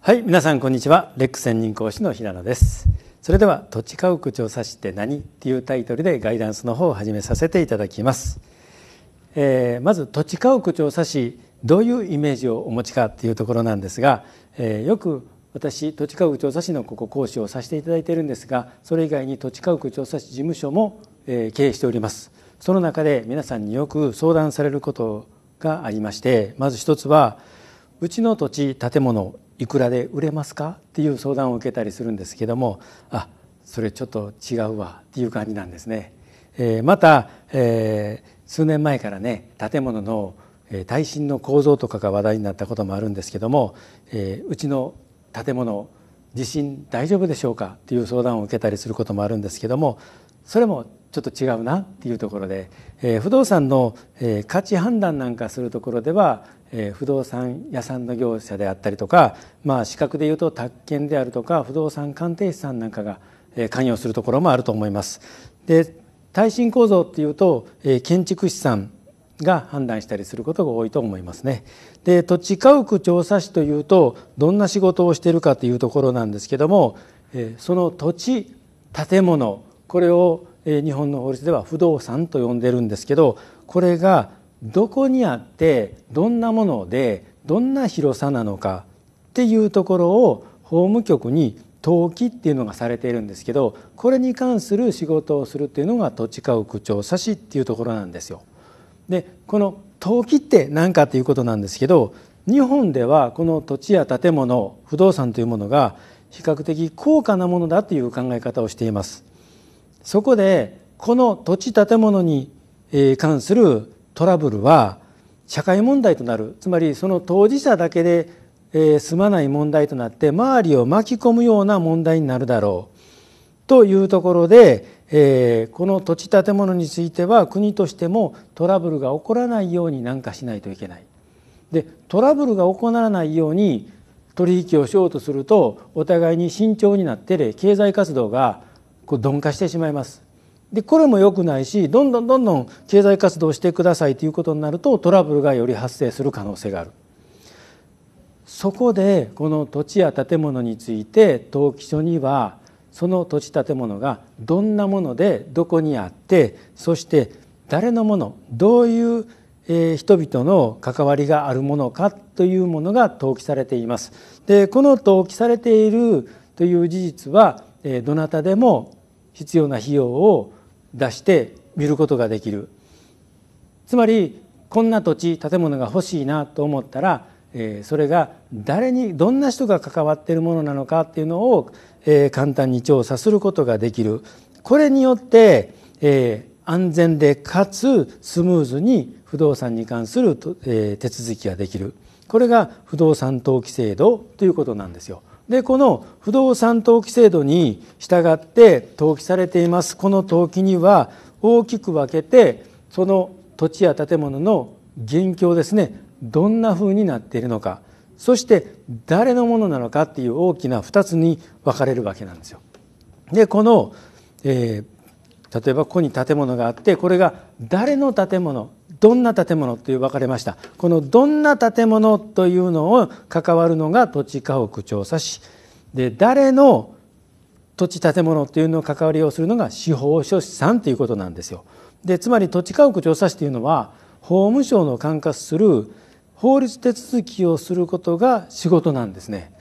はい皆さんこんにちはレック専任講師の平野ですそれでは土地家屋調査士って何っていうタイトルでガイダンスの方を始めさせていただきます、えー、まず土地家屋調査士どういうイメージをお持ちかっていうところなんですが、えー、よく私土地家屋調査士のここ講師をさせていただいているんですがそれ以外に土地家屋調査士事務所も、えー、経営しておりますその中で皆さんによく相談されることがありましてまず一つはうちの土地建物いくらで売れますかっていう相談を受けたりするんですけどもあそれちょっと違うわっていう感じなんですね。えー、また、えー、数年前からね建物の耐震の構造とかが話題になったこともあるんですけども、えー、うちの建物地震大丈夫でしょうかっていう相談を受けたりすることもあるんですけどもそれもちょっと違うなっていうところで、えー、不動産の、えー、価値判断なんかするところではえー、不動産屋さんの業者であったりとか、まあ、資格でいうと宅建であるとか不動産鑑定士さんなんかが、えー、関与するところもあると思います。で耐震構造っていうと、えー、建築士さんが判断したりすることが多いと思いますね。で土地家屋調査士というとどんな仕事をしているかというところなんですけども、えー、その土地建物これをえ日本の法律では不動産と呼んでるんですけどこれがどこにあってどんなものでどんな広さなのかっていうところを法務局に登記っていうのがされているんですけどこれに関する仕事をするっていうのが土地家屋調査士っていうところなんですよ。でこの登記って何かということなんですけど日本ではこの土地や建物不動産というものが比較的高価なものだという考え方をしています。そこでこの土地建物に関するトラブルは社会問題となるつまりその当事者だけで、え済まない問題となって周りを巻き込むような問題になるだろうというところで、えこの土地建物については国としてもトラブルが起こらないように何かしないといけない。でトラブルが起こらないように取引をしようとするとお互いに慎重になって経済活動がこう鈍化してしまいますでこれも良くないしどんどんどんどん経済活動してくださいということになるとトラブルがより発生する可能性があるそこでこの土地や建物について登記書にはその土地建物がどんなものでどこにあってそして誰のものどういう人々の関わりがあるものかというものが登記されています。でこの登記されているという事実はどなたでも必要な費用を出して見ることができるつまりこんな土地建物が欲しいなと思ったら、えそれが誰にどんな人が関わっているものなのかっていうのを、え簡単に調査することができるこれによって、え安全でかつスムーズに不動産に関する、え手続きができるこれが不動産登記制度ということなんですよ。でこの不動産登記制度に従って登記されていますこの登記には大きく分けてその土地や建物の現況ですねどんなふうになっているのかそして誰のものなのかっていう大きな2つに分かれるわけなんですよ。でこの、えー、例えばここに建物があってこれが誰の建物どんな建物という分かれましたこのどんな建物というのを関わるのが土地家屋調査士で誰の土地建物というのを関わりをするのが司法書士さんということなんですよ。でつまり土地家屋調査士というのは法務省の管轄する法律手続きをすることが仕事なんですね。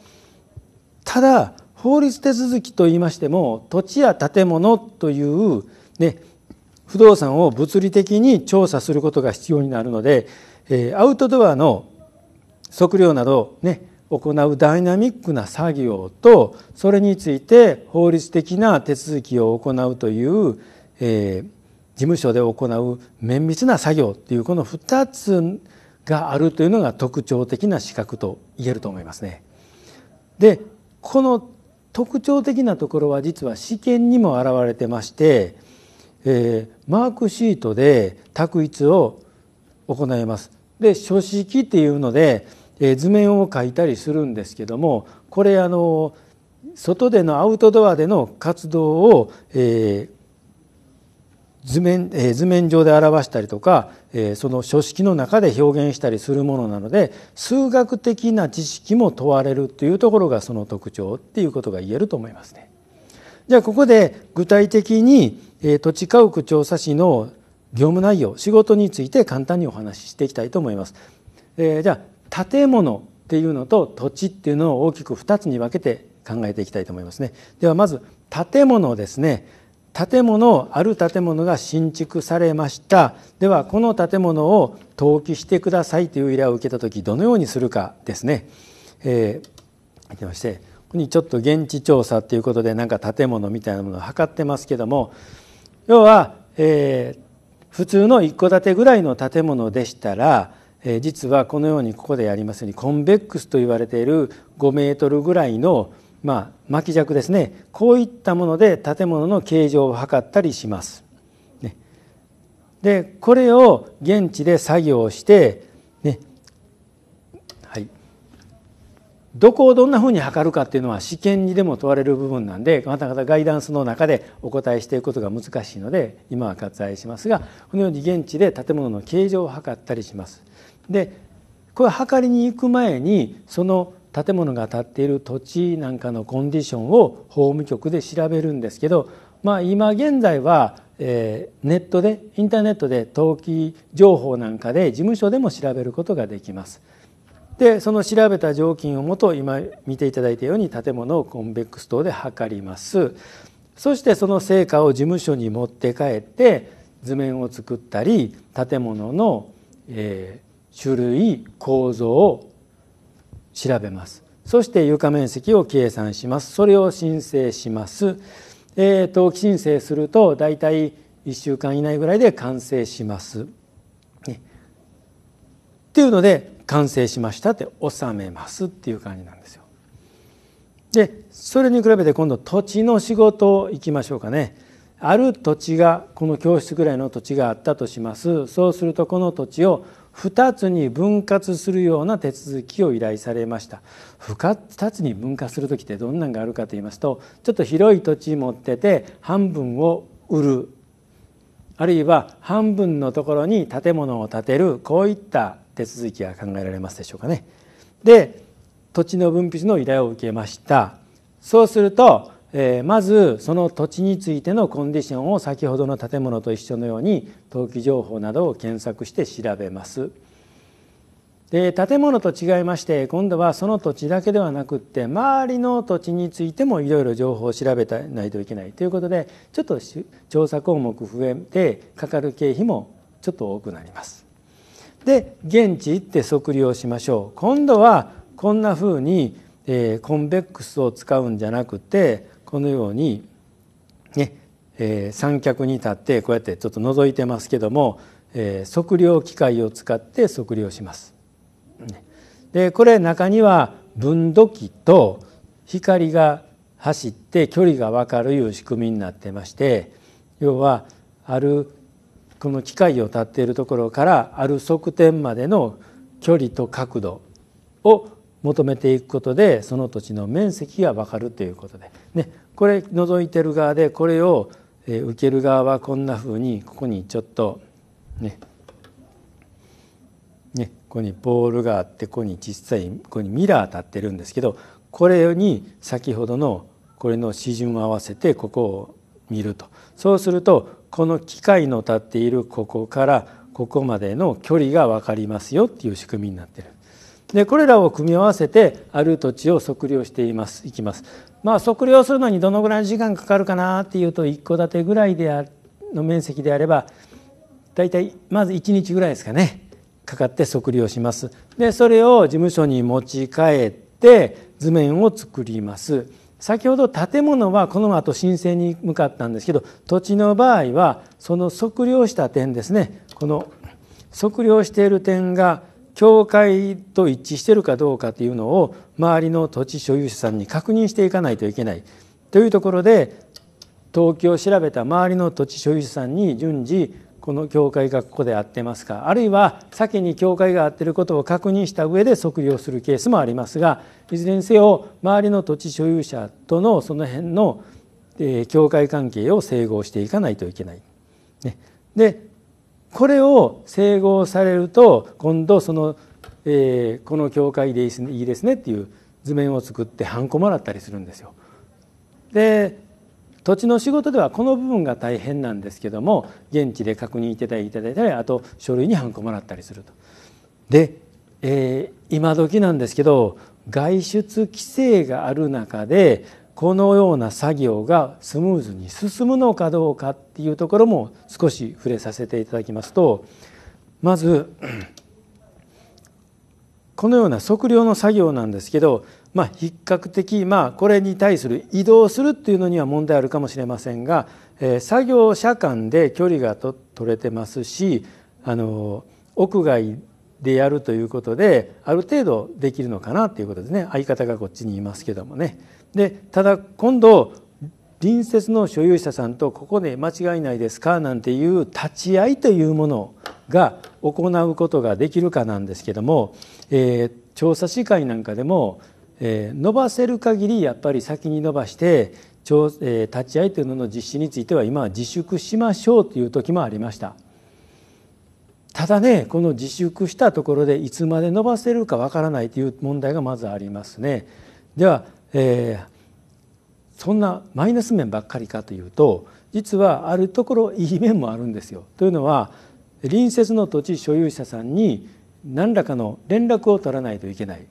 ただ法律手続きといいましても土地や建物というね不動産を物理的に調査することが必要になるので、えアウトドアの測量などね行うダイナミックな作業とそれについて法律的な手続きを行うという、えー、事務所で行う綿密な作業っていうこの2つがあるというのが特徴的な資格と言えると思いますね。でこの特徴的なところは実は試験にも表れてましてえー、マークシートで択一を行います。で書式っていうので、えー、図面を書いたりするんですけどもこれあの外でのアウトドアでの活動を、えー、図面えー、図面上で表したりとか、えその書式の中で表現したりするものなので数学的な知識も問われるというところがその特徴っていうことが言えると思いますね。じゃあここで具体的に土地家屋調査士の業務内容仕事について簡単にお話ししていきたいと思います。えー、じゃあ建物っていうのと土地っていうのを大きく2つに分けて考えていきたいと思いますね。ではまず建物ですね。建物ある建物が新築されましたではこの建物を登記してくださいという依頼を受けた時どのようにするかですね。えー、ましてここにちょっと現地調査ということでなんか建物みたいなものを測ってますけども要は、えー、普通の一戸建てぐらいの建物でしたら、えー、実はこのようにここでありますようにコンベックスと言われている5メートルぐらいの、まあ、巻尺ですねこういったもので建物の形状を測ったりします。ね、でこれを現地で作業してどこをどんなふうに測るかっていうのは試験にでも問われる部分なんでまたまたガイダンスの中でお答えしていくことが難しいので今は割愛しますがこのように現地で建物の形状を測ったりします。でこれ測りに行く前にその建物が建っている土地なんかのコンディションを法務局で調べるんですけど、まあ、今現在は、えネットでインターネットで登記情報なんかで事務所でも調べることができます。でその調べた条件をもと今見ていただいたように建物をコンベックス等で測りますそしてその成果を事務所に持って帰って図面を作ったり建物の、えー、種類構造を調べますそして床面積を計算しますそれを申請します、えー、登記申請するとだいたい1週間以内ぐらいで完成します。ね、っていうので完成しましたって納めますっていう感じなんですよ。でそれに比べて今度土地の仕事を行きましょうかね。ある土地がこの教室ぐらいの土地があったとしますそうするとこの土地を2つに分割するような手続きを依頼されました2つに分割する時ってどんなんがあるかと言いますとちょっと広い土地持ってて半分を売るあるいは半分のところに建物を建てるこういった手続きが考えられますでしょうかね。で土地の分泌の依頼を受けましたそうすると、えー、まずその土地についてのコンディションを先ほどの建物と一緒のように登記情報などを検索して調べます。で建物と違いまして今度はその土地だけではなくって周りの土地についてもいろいろ情報を調べないといけないということでちょっと調査項目増えてかかる経費もちょっと多くなります。で現地行って測量しましょう今度はこんなふうに、えー、コンベックスを使うんじゃなくてこのように、ねえー、三脚に立ってこうやってちょっと覗いてますけども、えー、測量機械を使って測量します。でこれ中には分度器と光が走って距離が分かるいう仕組みになってまして要はあるこの機械を立っているところからある側点までの距離と角度を求めていくことでその土地の面積が分かるということで、ね、これ覗いてる側でこれを受ける側はこんなふうにここにちょっとねねここにボールがあってここに実際ここにミラー立ってるんですけどこれに先ほどのこれの指順を合わせてここを見るとそうするとこの機械の立っているここからここまでの距離が分かりますよっていう仕組みになってる。でこれらを組み合わせてある土地を測量していますいきます。まあ測量するのにどのぐらいの時間かかるかなっていうと一戸建てぐらいであの面積であれば大体まず1日ぐらいですかねかかって測量します。でそれを事務所に持ち帰って図面を作ります。先ほど建物はこの後申請に向かったんですけど土地の場合はその測量した点ですねこの測量している点が教会と一致しているかどうかというのを周りの土地所有者さんに確認していかないといけないというところで東京を調べた周りの土地所有者さんに順次この教会がここで合ってますかあるいは先に教会が合ってることを確認した上で測量するケースもありますがいずれにせよ周りの土地所有者とのその辺の教会関係を整合していかないといけない。ね、でこれを整合されると今度その、えー、この教会でいいですねっていう図面を作ってハンコもらったりするんですよ。で土地の仕事ではこの部分が大変なんですけども現地で確認いただいたりあと書類にハンコもらったりすると。で、えー、今時なんですけど外出規制がある中でこのような作業がスムーズに進むのかどうかっていうところも少し触れさせていただきますとまずこのような測量の作業なんですけどまあ、比較的、まあ、これに対する移動するっていうのには問題あるかもしれませんが、えー、作業者間で距離がと取れてますしあの屋外でやるということである程度できるのかなっていうことですね相方がこっちにいますけどもね。でただ今度隣接の所有者さんとここで間違いないですかなんていう立ち会いというものが行うことができるかなんですけども、えー、調査士会なんかでもえー、伸ばせる限りやっぱり先に伸ばして立ち会いというのの実施については今は自粛しましょうという時もありましたただねこの自粛したところでいつまで伸ばせるかわからないという問題がまずありますねでは、えー、そんなマイナス面ばっかりかというと実はあるところいい面もあるんですよというのは隣接の土地所有者さんに何らかの連絡を取らないといけない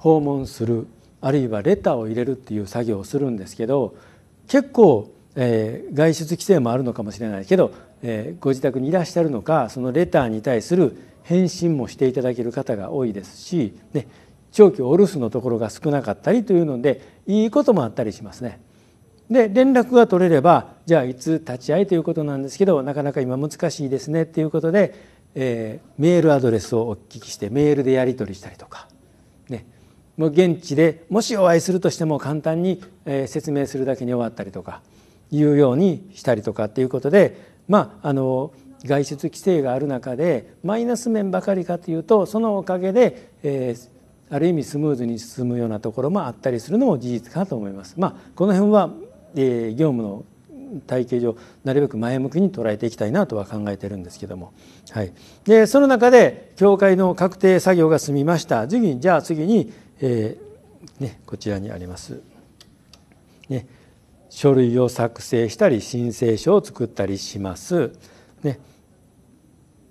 訪問するあるいはレターを入れるっていう作業をするんですけど結構、えー、外出規制もあるのかもしれないけど、えー、ご自宅にいらっしゃるのかそのレターに対する返信もしていただける方が多いですし、ね、長期お留守のところが少なかったりというのでいいこともあったりしますね。で連絡が取れればじゃあいつ立ち会いということなんですけどなかなか今難しいですねっていうことで、えー、メールアドレスをお聞きしてメールでやり取りしたりとかもう現地でもしお会いするとしても簡単に説明するだけに終わったりとかいうようにしたりとかっていうことでまああの外出規制がある中でマイナス面ばかりかというとそのおかげで、えー、ある意味スムーズに進むようなところもあったりするのも事実かと思います。まあ、この辺は、えー、業務の体系上なるべく前向きに捉えていきたいなとは考えてるんですけども、はい、でその中で教会の確定作業が済みました次にじゃあ次に、えー、ね、こちらにあります。ね、書類を作成したり申請書を作ったりします。ね、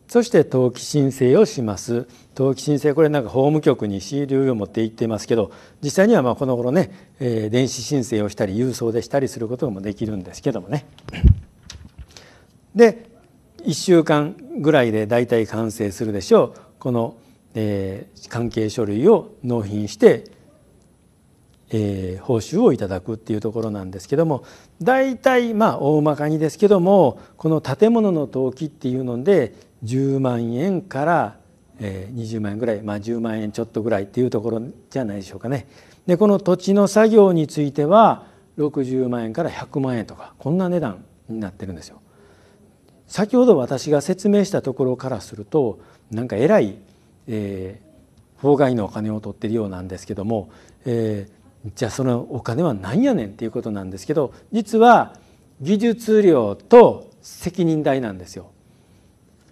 そして登記申請をします。登記申請これなんか法務局に資料を持って行っていますけど実際にはまあこの頃ね、えー、電子申請をしたり郵送でしたりすることもできるんですけどもね。で1週間ぐらいで大体完成するでしょうこのえ関係書類を納品して、え報酬をいただくっていうところなんですけども大体まあ大まかにですけどもこの建物の登記っていうので10万円から、え20万円ぐらい、まあ、10万円ちょっとぐらいっていうところじゃないでしょうかね。でこの土地の作業については60万円から100万円とかこんな値段になってるんですよ。先ほど私が説明したところからするとなんかえらいえー、法外のお金を取ってるようなんですけども、えー、じゃあそのお金は何やねんっていうことなんですけど実は技術料と責任代なんですよ。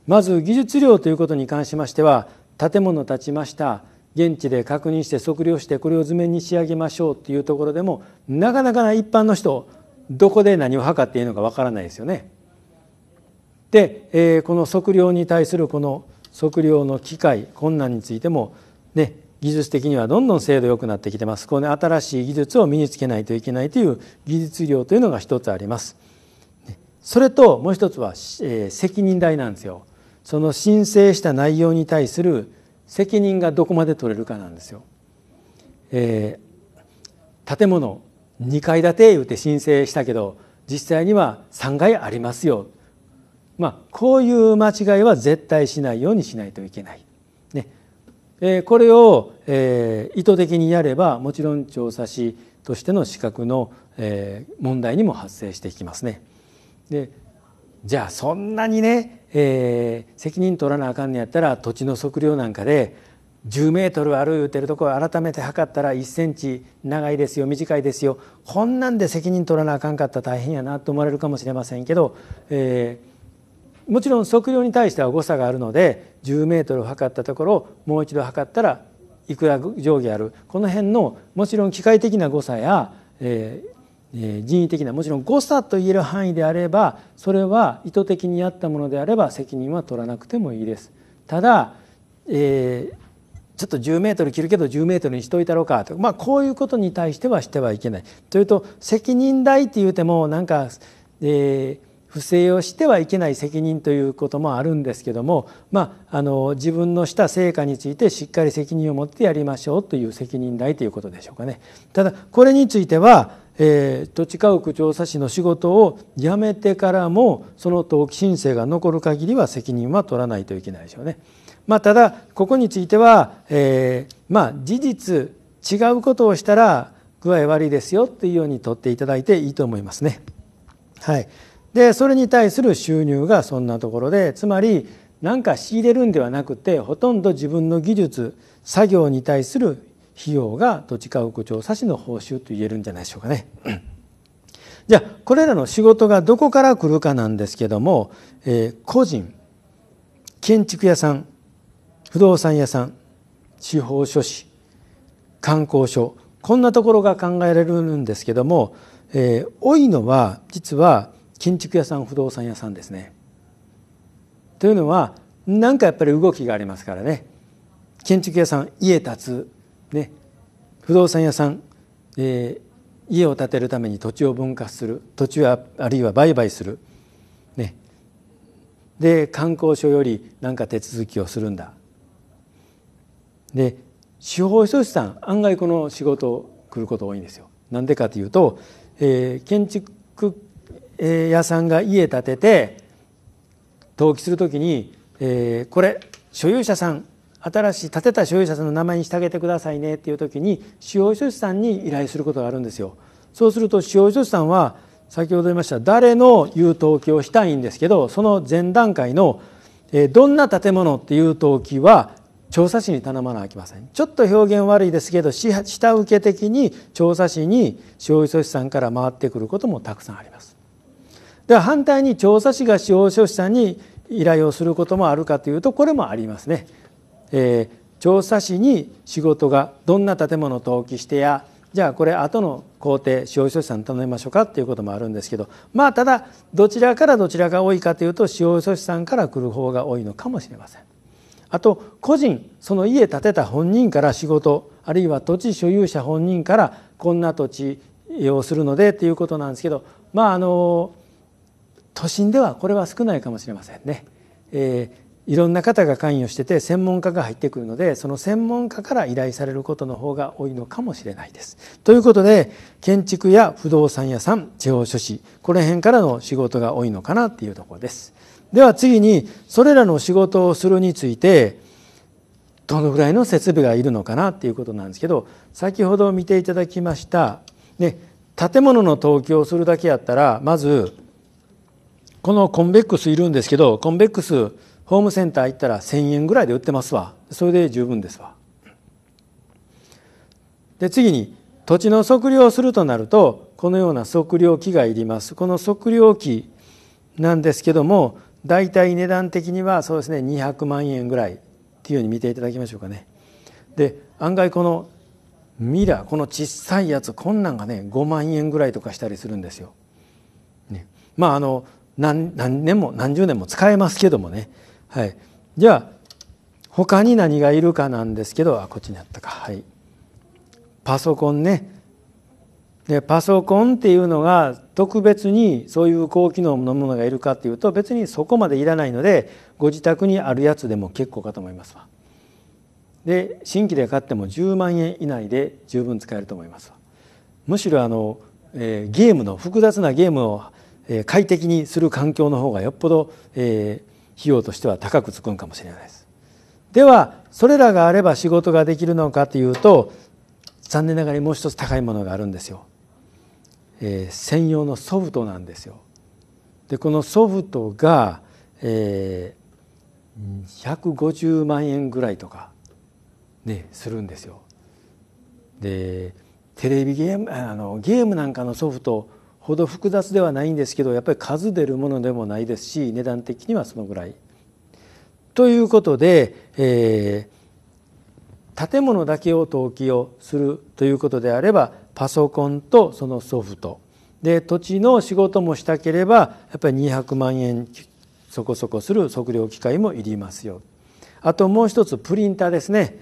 まず技術料ということに関しましては建物建ちました現地で確認して測量してこれを図面に仕上げましょうっていうところでもなかなか一般の人どこで何を測っていいのかわからないですよね。で、えー、この測量に対するこの測量の機械困難についてもね技術的にはどんどん精度良くなってきてますこれ、ね、新しい技術を身につけないといけないという技術量というのが一つありますそれともう一つは、えー、責任代なんですよその申請した内容に対する責任がどこまで取れるかなんですよ、えー、建物2階建て言うて申請したけど実際には3階ありますよまあ、こういう間違いは絶対しないようにしないといけない。ねえー、これを、えー、意図的にやればもちろん調査士としての資格の、えー、問題にも発生していきますね。でじゃあそんなにね、えー、責任取らなあかんのやったら土地の測量なんかで10メートルある言うてるところ改めて測ったら1センチ長いですよ短いですよこんなんで責任取らなあかんかったら大変やなと思われるかもしれませんけど、えもちろん測量に対しては誤差があるので10メートルを測ったところもう一度測ったらいくら上下あるこの辺のもちろん機械的な誤差や、えーえー、人為的なもちろん誤差といえる範囲であればそれは意図的にやったものであれば責任は取らなくてもいいです。ただ、えーちょっと10メートル切るけど10メートルにしといたろうかと、まあ、こういうことに対してはしてはいけない。というと責任代って言うてもなんか、えー、不正をしてはいけない責任ということもあるんですけども、まあ、あの自分のした成果についてしっかり責任を持ってやりましょうという責任代ということでしょうかね。ただこれについては、えー、土地家屋調査士の仕事を辞めてからもその登記申請が残る限りは責任は取らないといけないでしょうね。まあ、ただここについては、えー、まあ、事実違うことをしたら具合悪いですよっていうように取っていただいていいと思いますね。はい、でそれに対する収入がそんなところでつまり何か仕入れるんではなくてほとんど自分の技術作業に対する費用が土地家屋調査士の報酬と言えるんじゃないでしょうかね。じゃあこれらの仕事がどこから来るかなんですけども、えー、個人建築屋さん不動産屋さん司法書士観光所こんなところが考えられるんですけども、えー、多いのは実は建築屋さん不動産屋さんですね。というのは何かやっぱり動きがありますからね建築屋さん家建つ、ね、不動産屋さん、えー、家を建てるために土地を分割する土地はあるいは売買する、ね、で観光所より何か手続きをするんだで司法書士さん案外この仕事来ること多いんですよ。なんでかというと、えー、建築屋さんが家建てて登記するときに、えー、これ所有者さん新しい建てた所有者さんの名前にしてあげてくださいねっていうときに使用書士さんに依頼することがあるんですよ。そうすると使用書士さんは先ほど言いました誰の言う登記をしたいんですけどその前段階のどんな建物っていう登記は調査士に頼まなきゃいけませんちょっと表現悪いですけど下請け的に調査士に使用書士さんから回ってくることもたくさんあります。では反対に調査士が司法書士さんに依頼をすることもあるかというとこれもありますね。えー、調査士に仕事がどんな建物登記してやじゃあこれ後の工程司法書士さんに頼みましょうかっていうこともあるんですけどまあただどちらからどちらが多いかというと司法書士さんから来る方が多いのかもしれません。あと個人その家建てた本人から仕事あるいは土地所有者本人からこんな土地をするのでっていうことなんですけどまああの都心ではこれは少ないかもしれませんね。えー、いろんな方が関与してて専門家が入ってくるのでその専門家から依頼されることの方が多いのかもしれないです。ということで建築や不動産屋さん地方書士この辺からの仕事が多いのかなっていうところです。では次にそれらの仕事をするについてどのぐらいの設備がいるのかなっていうことなんですけど先ほど見ていただきました、ね、建物の登記をするだけやったらまずこのコンベックスいるんですけどコンベックスホームセンター行ったら1,000円ぐらいで売ってますわそれで十分ですわで次に土地の測量をするとなるとこのような測量機がいりますこの測量機なんですけども大体値段的にはそうですね200万円ぐらいっていうように見ていただきましょうかねで案外このミラーこの小さいやつこんなんがね5万円ぐらいとかしたりするんですよ、ね、まああの何何年も何十年も使えますけどもね、はい、じゃあ他に何がいるかなんですけどあこっちにあったかはいパソコンねでパソコンっていうのが特別にそういう高機能のものがいるかっていうと別にそこまでいらないのでご自宅にあるやつでも結構かと思いますわで新規で買っても10万円以内で十分使えると思いますわむしろあの、えー、ゲームの複雑なゲームを快適にする環境の方がよっぽど、え費用としては高くつくんかもしれないです。ではそれらがあれば仕事ができるのかというと残念ながらもう一つ高いものがあるんですよ。えー、専用のソフトなんですよ。でこのソフトが、えー、150万円ぐらいとか、ね、するんですよ。でテレビゲームあのゲームなんかのソフトほど複雑ではないんですけどやっぱり数出るものでもないですし値段的にはそのぐらい。ということで、えー、建物だけを登記をするということであればパソコンとそのソフトで土地の仕事もしたければやっぱり200万円そこそこする測量機械もいりますよ。あともう一つプリンターですね。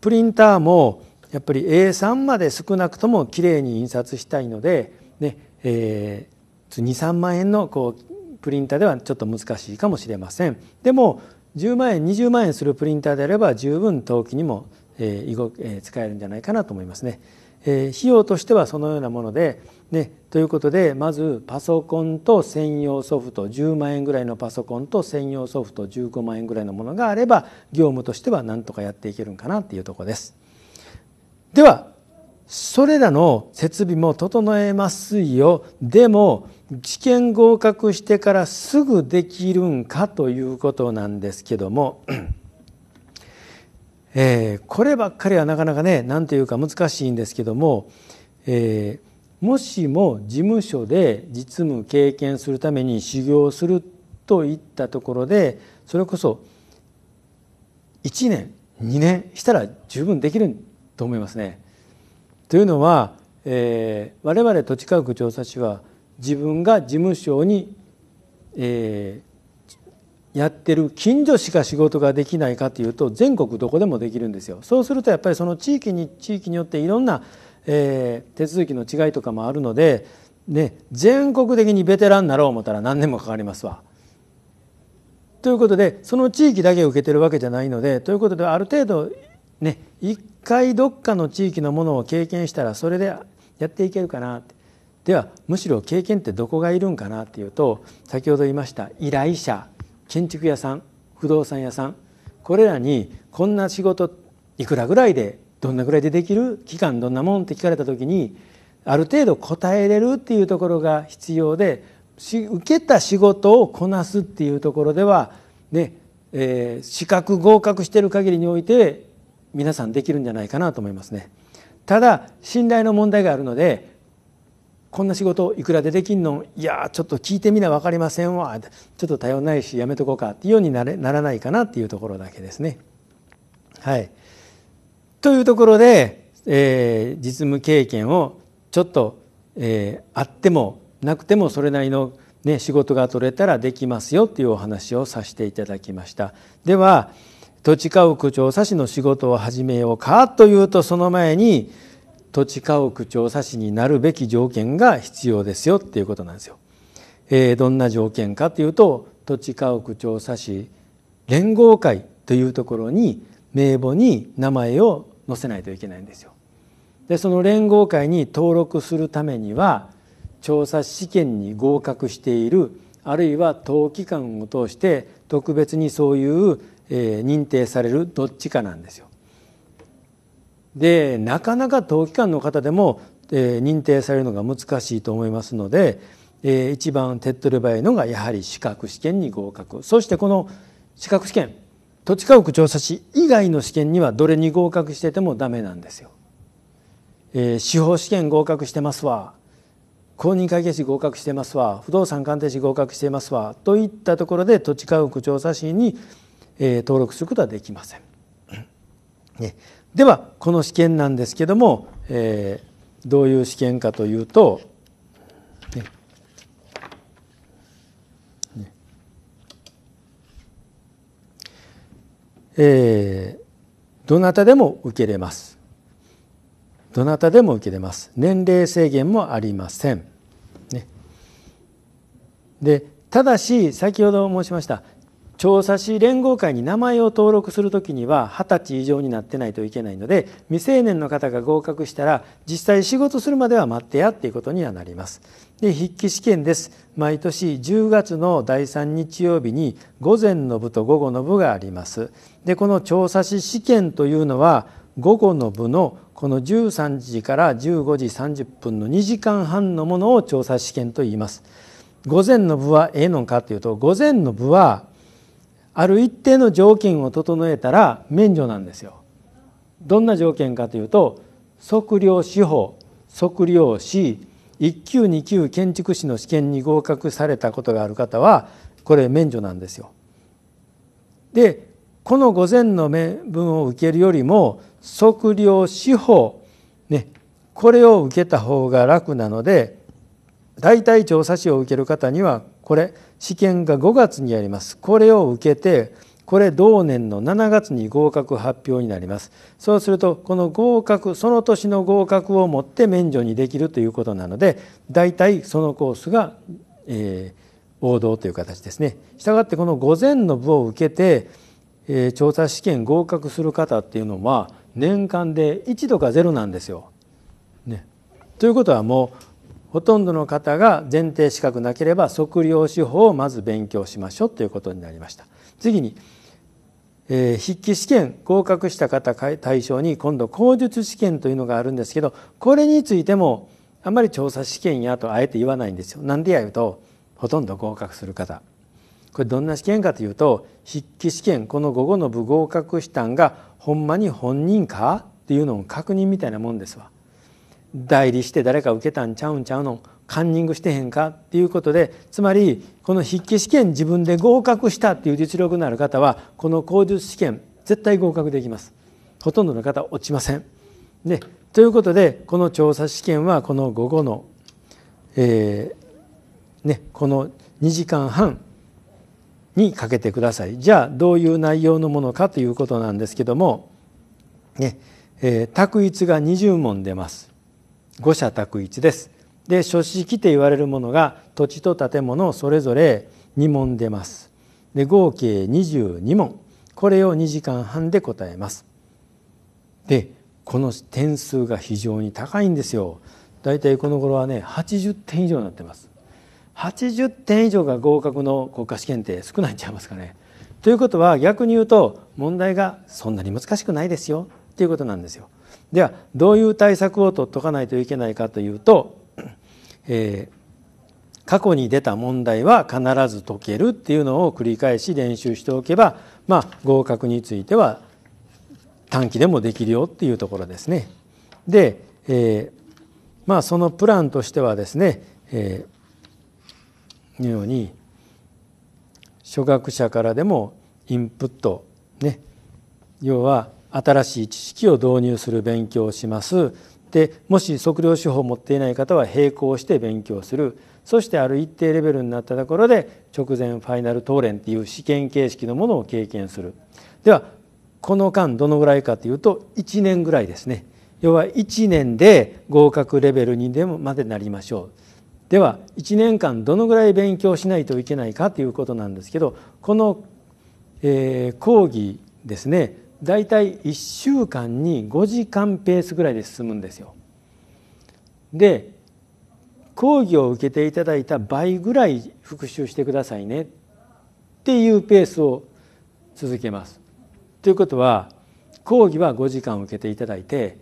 プリンターもやっぱり A3 まで少なくともきれいに印刷したいので、ね、えー、23万円のこうプリンターではちょっと難しいかもしれませんでも10万円20万円するプリンターであれば十分陶器にも、えー、使えるんじゃないかなと思いますね。えー、費用としてはそのようなもので、ね、ということでまずパソコンと専用ソフト10万円ぐらいのパソコンと専用ソフト15万円ぐらいのものがあれば業務としては何とかやっていけるんかなっていうとこです。ではそれらの設備も整えますよでも試験合格してからすぐできるんかということなんですけども、えー、こればっかりはなかなかね何ていうか難しいんですけども、えー、もしも事務所で実務経験するために修行するといったところでそれこそ1年2年したら十分できると思いますね。というのは、えー、我々土地科学調査士は自分が事務所に、えー、やってる近所しか仕事ができないかというと全国どこでもできるんですよ。そうするとやっぱりその地域に地域によっていろんな、えー、手続きの違いとかもあるので、ね、全国的にベテランになろう思ったら何年もかかりますわ。ということでその地域だけを受けてるわけじゃないのでということである程度ね一回どっかの地域のものを経験したらそれでやっていけるかなってではむしろ経験ってどこがいるんかなっていうと先ほど言いました依頼者建築屋さん不動産屋さんこれらにこんな仕事いくらぐらいでどんなぐらいでできる期間どんなもんって聞かれた時にある程度答えれるっていうところが必要で受けた仕事をこなすっていうところではね、えー、資格合格してる限りにおいて皆さんできるんじゃないかなと思いますね。ただ信頼の問題があるのでこんな仕事いくらでできんのいやちょっと聞いてみな分かりませんわちょっと頼んないしやめとこうかっていうようになれならないかなっていうところだけですね。はい、というところで、えー、実務経験をちょっと、えー、あってもなくてもそれなりの、ね、仕事が取れたらできますよっていうお話をさせていただきました。では土地家屋調査士の仕事を始めようかというとその前に土地家屋調査士になるべき条件が必要ですよっていうことなんですよ。えー、どんな条件かというと土地家屋調査士連合会というところに名簿に名前を載せないといけないんですよ。でその連合会に登録するためには調査試験に合格しているあるいは登記官を通して特別にそういうえー、認定されるどっちかなんですよ。でなかなか冬期間の方でも、えー、認定されるのが難しいと思いますので、えー、一番手っ取り早いのがやはり資格試験に合格そしてこの資格試験土地家屋調査士以外の試験にはどれに合格しててもダメなんですよ。えー、司法試験合格してますわ公認会計士合格してますわ不動産鑑定士合格してますわといったところで土地家屋調査士にえー、登録することはできません。ね、ではこの試験なんですけども、えー、どういう試験かというと、ねねえー、どなたでも受けれます。どなたでも受けれます。年齢制限もありません。ね、でただし先ほど申しました調査士連合会に名前を登録する時には二十歳以上になってないといけないので未成年の方が合格したら実際仕事するまでは待ってやっていうことにはなります。で筆記試験です毎年10月の第3日曜日に午前の部と午後の部がありますでこの調査士試験というのは午後の部のこの13時から15時30分の2時間半のものを調査試験と言います午前の部はええのかというと午前の部はある一定の条件を整えたら免除なんですよ。どんな条件かというと測量司法測量士1級2級建築士の試験に合格されたことがある方はこれ免除なんですよ。でこの午前の面分を受けるよりも測量司法、ね、これを受けた方が楽なので大体調査士を受ける方にはこれ試験が5月にありますこれを受けてこれ同年の7月に合格発表になりますそうするとこの合格その年の合格をもって免除にできるということなので大体そのコースが、えー、王道という形ですねしたがってこの午前の部を受けて、えー、調査試験合格する方っていうのは年間で1度か0なんですよ。ね、ということはもうほとんどの方が前提資格なければ測量手法をまず勉強しましょうということになりました次に、えー、筆記試験合格した方対象に今度口述試験というのがあるんですけどこれについてもあんまり調査試験やとあえて言わないんですよなんでや言うとほとんど合格する方これどんな試験かというと筆記試験この午後の部合格したんがほんまに本人かっていうのを確認みたいなもんですわ代理して誰か受けたんちゃうんちゃうのカンニングしてへんかっていうことでつまりこの筆記試験自分で合格したっていう実力のある方はこの口述試験絶対合格できますほとんどの方落ちません。でということでこの調査試験はこの午後の、えー、ね、この2時間半にかけてくださいじゃあどういう内容のものかということなんですけども、ねえー、択一が20問出ます五社択一です。で書式って言われるものが土地と建物をそれぞれ二問出ます。で合計二十二問これを二時間半で答えます。でこの点数が非常に高いんですよ。だいたいこの頃はね八十点以上になってます。八十点以上が合格の国家試験って少ないんちゃいますかね。ということは逆に言うと問題がそんなに難しくないですよっていうことなんですよ。ではどういう対策を取っとかないといけないかというと、えー、過去に出た問題は必ず解けるっていうのを繰り返し練習しておけば、まあ、合格については短期でもできるよっていうところですね。で、えー、まあそのプランとしてはですね、えー、のように初学者からでもインプットね要は新しい知識を導入する勉強をしますでもし測量手法を持っていない方は並行して勉強するそしてある一定レベルになったところで直前ファイナル答練っていう試験形式のものを経験するではこの間どのぐらいかというと1年ぐらいですね要は1年で合格レベルにでもまでなりましょうでは1年間どのぐらい勉強しないといけないかということなんですけどこの、えー、講義ですねだいたい1週間に5時間ペースぐらいで進むんですよ。で講義を受けていただいた倍ぐらい復習してくださいねっていうペースを続けます。ということは講義は5時間受けていただいて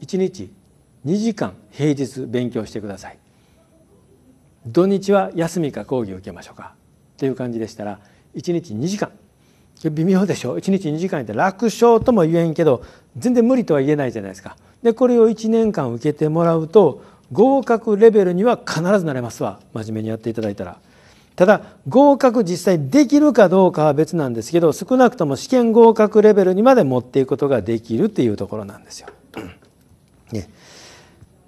1日2時間平日勉強してください。土日は休みか講義を受けましょうかという感じでしたら1日2時間微妙でしょ1日2時間って楽勝とも言えんけど全然無理とは言えないじゃないですかでこれを1年間受けてもらうと合格レベルには必ずなれますわ真面目にやっていただいたらただ合格実際できるかどうかは別なんですけど少なくとも試験合格レベルにまで持っていくことができるっていうところなんですよ。ね、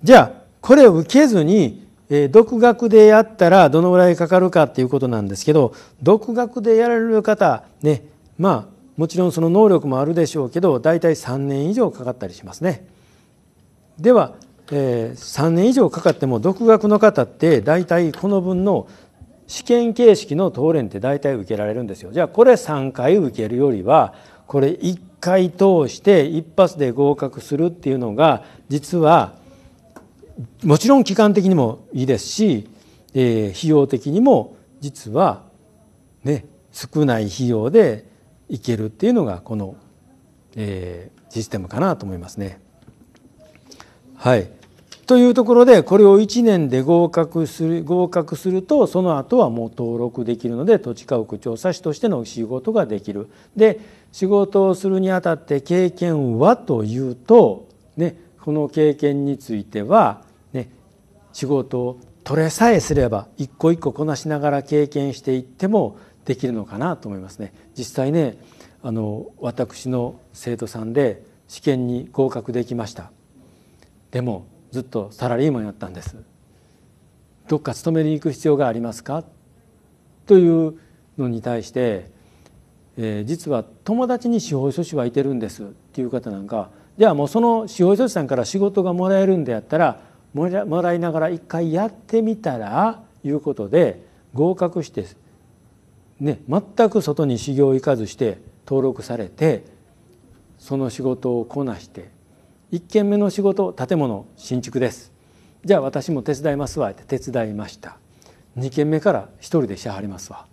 じゃあこれを受けずに独学でやったらどのぐらいかかるかっていうことなんですけど独学でやられる方ねまあもちろんその能力もあるでしょうけど大体3年以上かかったりしますね。では、えー、3年以上かかっても独学の方って大体この分の試験形式の答練って大体受けられるんですよ。じゃあこれ3回受けるよりはこれ1回通して一発で合格するっていうのが実はもちろん期間的にもいいですし、えー、費用的にも実はね少ない費用でいけるっていうのがこの、えー、システムかなと思いますね。はいというところでこれを1年で合格する合格するとその後はもう登録できるので土地家屋調査士としての仕事ができる。で仕事をするにあたって経験はというと、ね、この経験については、ね、仕事を取れさえすれば一個一個こなしながら経験していってもできるのかなと思いますね。実際ねあの私の生徒さんで試験に合格できましたでもずっとサラリーマンやったんですどっか勤めに行く必要がありますかというのに対して、えー、実は友達に司法書士はいてるんですっていう方なんかじゃあもうその司法書士さんから仕事がもらえるんであったらもらいながら一回やってみたらいうことで合格してね、全く外に修行行かずして登録されてその仕事をこなして1軒目の仕事建物新築ですじゃあ私も手伝いますわって手伝いました2軒目から1人でしはりますわ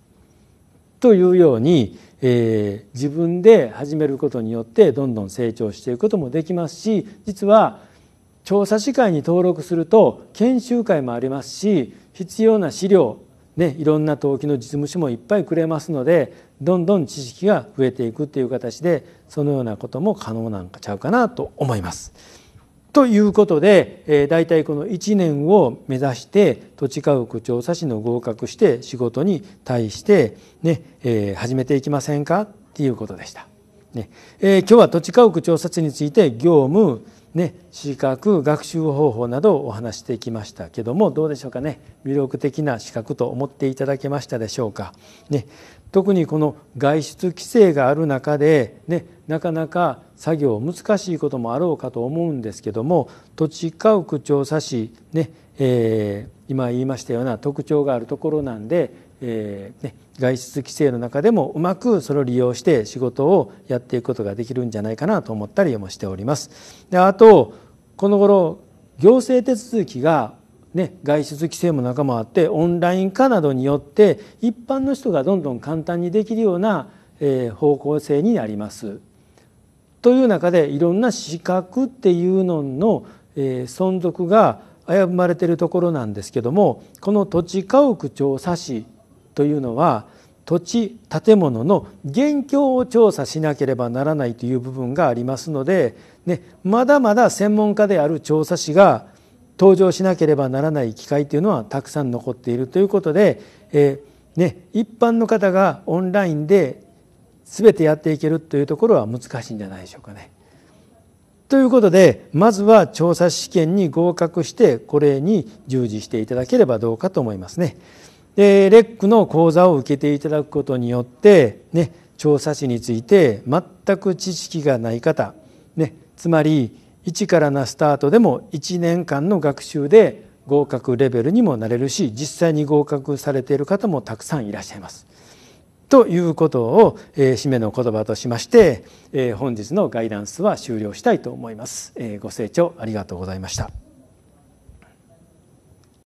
というように、えー、自分で始めることによってどんどん成長していくこともできますし実は調査士会に登録すると研修会もありますし必要な資料ね、いろんな登記の実務士もいっぱいくれますのでどんどん知識が増えていくっていう形でそのようなことも可能なんかちゃうかなと思います。ということで、えー、大体この1年を目指して土地家屋調査士の合格して仕事に対してね、ねえー、始めていきませんかっていうことでした。ねえー、今日は土地家屋調査士について業務ね、視覚学習方法などをお話してきましたけどもどうでしょうかね魅力的な資格と思っていただけましたでしょうか。ね、特にこの外出規制がある中で、ね、なかなか作業難しいこともあろうかと思うんですけども土地家屋調査士、ねえー、今言いましたような特徴があるところなんで、えーね、外出規制の中でもうまくそれを利用して仕事をやっていくことができるんじゃないかなと思ったりもしております。であとこの頃行政手続きがね、外出規制も仲間あってオンライン化などによって一般の人がどんどん簡単にできるような、え方向性になります。という中でいろんな資格っていうのの、え存続が危ぶまれているところなんですけどもこの土地家屋調査士というのは土地建物の現況を調査しなければならないという部分がありますので、ね、まだまだ専門家である調査士が登場しなければならない機会というのはたくさん残っているということで、えー、ね、一般の方がオンラインで全てやっていけるというところは難しいんじゃないでしょうかね。ということでまずは調査試験に合格してこれに従事していただければどうかと思いますね。でレックの講座を受けていただくことによって、ね、調査士について全く知識がない方、ね、つまり一からなスタートでも1年間の学習で合格レベルにもなれるし実際に合格されている方もたくさんいらっしゃいます。ということを、えー、締めの言葉としまして、えー、本日のガイダンスは終了したいと思います。えー、ご清聴ありがとうございました。